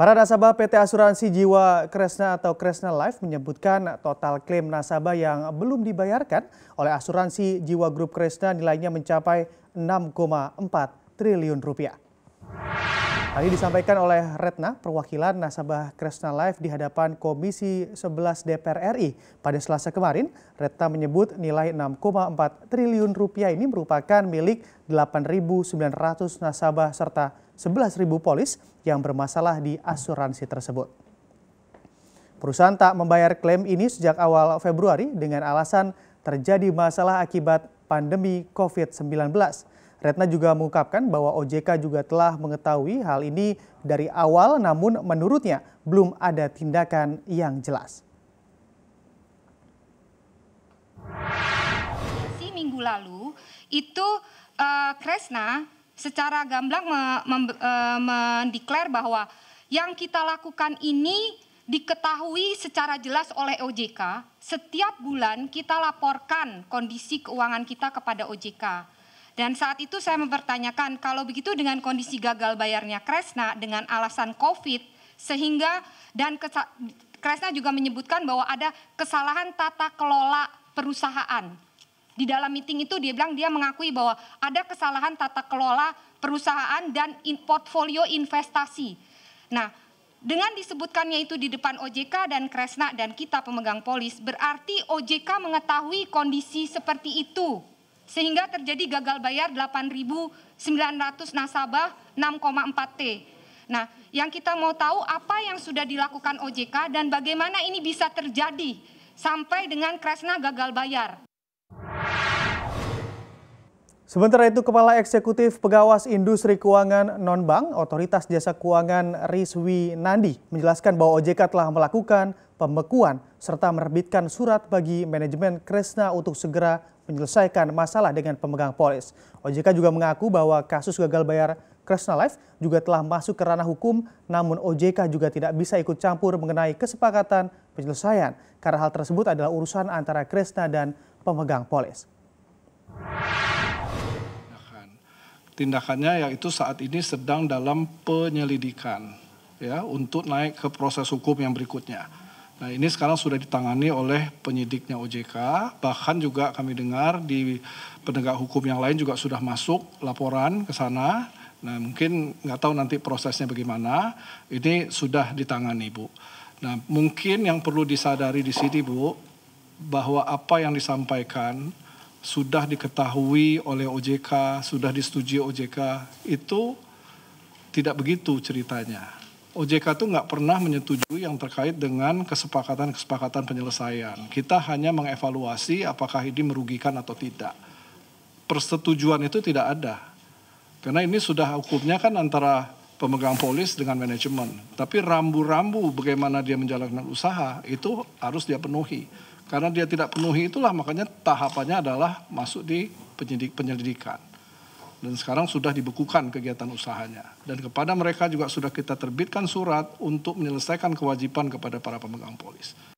Para nasabah PT Asuransi Jiwa Kresna atau Kresna Life menyebutkan total klaim nasabah yang belum dibayarkan oleh asuransi Jiwa Grup Kresna nilainya mencapai 6,4 triliun rupiah ini disampaikan oleh Retna, perwakilan nasabah Kresna Life di hadapan Komisi 11 DPR RI. Pada selasa kemarin, Retna menyebut nilai 6,4 triliun rupiah ini merupakan milik 8.900 nasabah serta 11.000 polis yang bermasalah di asuransi tersebut. Perusahaan tak membayar klaim ini sejak awal Februari dengan alasan terjadi masalah akibat pandemi COVID-19. Retna juga mengungkapkan bahwa OJK juga telah mengetahui hal ini dari awal namun menurutnya belum ada tindakan yang jelas. Si minggu lalu itu uh, Kresna secara gamblang me, mem, uh, mendeklar bahwa yang kita lakukan ini diketahui secara jelas oleh OJK. Setiap bulan kita laporkan kondisi keuangan kita kepada OJK dan saat itu saya mempertanyakan kalau begitu dengan kondisi gagal bayarnya Kresna dengan alasan COVID sehingga dan Kresna juga menyebutkan bahwa ada kesalahan tata kelola perusahaan. Di dalam meeting itu dia bilang dia mengakui bahwa ada kesalahan tata kelola perusahaan dan in portfolio investasi. Nah, dengan disebutkannya itu di depan OJK dan Kresna dan kita pemegang polis, berarti OJK mengetahui kondisi seperti itu sehingga terjadi gagal bayar 8.900 nasabah 6,4 T. Nah, yang kita mau tahu apa yang sudah dilakukan OJK dan bagaimana ini bisa terjadi sampai dengan Kresna gagal bayar. Sementara itu, Kepala Eksekutif Pegawas Industri Keuangan Non-Bank, Otoritas Jasa Keuangan Rizwi Nandi, menjelaskan bahwa OJK telah melakukan pembekuan serta menerbitkan surat bagi manajemen Kresna untuk segera menyelesaikan masalah dengan pemegang polis. OJK juga mengaku bahwa kasus gagal bayar Kresna Life juga telah masuk ke ranah hukum, namun OJK juga tidak bisa ikut campur mengenai kesepakatan penyelesaian karena hal tersebut adalah urusan antara Kresna dan pemegang polis. Tindakannya yaitu saat ini sedang dalam penyelidikan ya untuk naik ke proses hukum yang berikutnya. Nah ini sekarang sudah ditangani oleh penyidiknya OJK, bahkan juga kami dengar di penegak hukum yang lain juga sudah masuk laporan ke sana. Nah mungkin nggak tahu nanti prosesnya bagaimana, ini sudah ditangani Bu. Nah mungkin yang perlu disadari di sini Bu, bahwa apa yang disampaikan sudah diketahui oleh OJK, sudah disetujui OJK, itu tidak begitu ceritanya. OJK itu nggak pernah menyetujui yang terkait dengan kesepakatan-kesepakatan penyelesaian. Kita hanya mengevaluasi apakah ini merugikan atau tidak. Persetujuan itu tidak ada. Karena ini sudah hukumnya kan antara pemegang polis dengan manajemen. Tapi rambu-rambu bagaimana dia menjalankan usaha itu harus dia penuhi. Karena dia tidak penuhi itulah makanya tahapannya adalah masuk di penyidik penyelidikan dan sekarang sudah dibekukan kegiatan usahanya. Dan kepada mereka juga sudah kita terbitkan surat untuk menyelesaikan kewajiban kepada para pemegang polis.